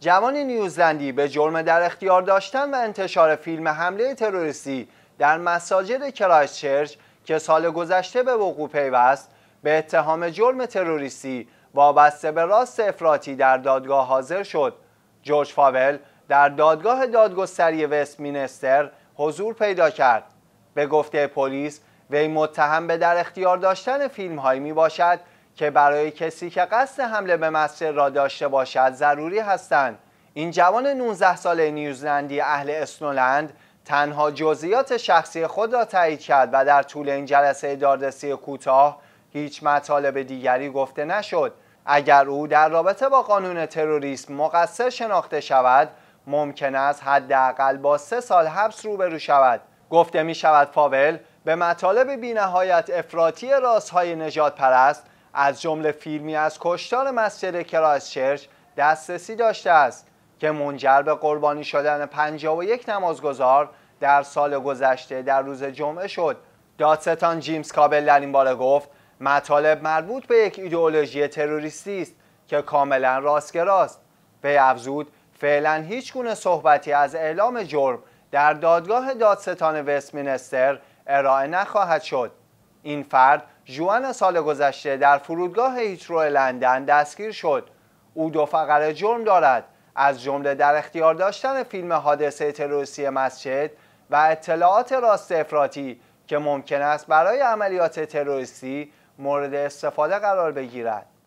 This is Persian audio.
جوان نیوزلندی به جرم در اختیار داشتن و انتشار فیلم حمله تروریستی در مساجد کرایستچرچ که سال گذشته به وقوع پیوست به اتهام جرم تروریستی وابسته به راست افراطی در دادگاه حاضر شد جورج فاول در دادگاه دادگستری وست مینستر حضور پیدا کرد به گفته پلیس وی متهم به در اختیار داشتن فیلم هایی می باشد که برای کسی که قصد حمله به مسجد را داشته باشد ضروری هستند این جوان 19 ساله نیوزلندی اهل اسنولند تنها جزئیات شخصی خود را تایید کرد و در طول این جلسه داردسی کوتاه هیچ مطالب دیگری گفته نشد اگر او در رابطه با قانون تروریسم مقصر شناخته شود ممکن است حداقل با سه سال حبس روبرو شود گفته می شود پاول به مطالب بینهایت افراطی راسهای نجات پرست از جمله فیلمی از کشتار مسجد کرایستچرچ دسترسی داشته است که منجر به قربانی شدن 51 نمازگذار در سال گذشته در روز جمعه شد دادستان جیمز کابل در این باره گفت مطالب مربوط به یک ایدئولوژی تروریستی است که کاملا راستگراست به افزود فعلا هیچ گونه صحبتی از اعلام جرم در دادگاه دادستان وستمینستر ارائه نخواهد شد این فرد جوان سال گذشته در فرودگاه هیترو لندن دستگیر شد او دو فقره جرم دارد از جمله در اختیار داشتن فیلم حادثه تروریستی مسجد و اطلاعات راست افراطی که ممکن است برای عملیات تروریستی مورد استفاده قرار بگیرد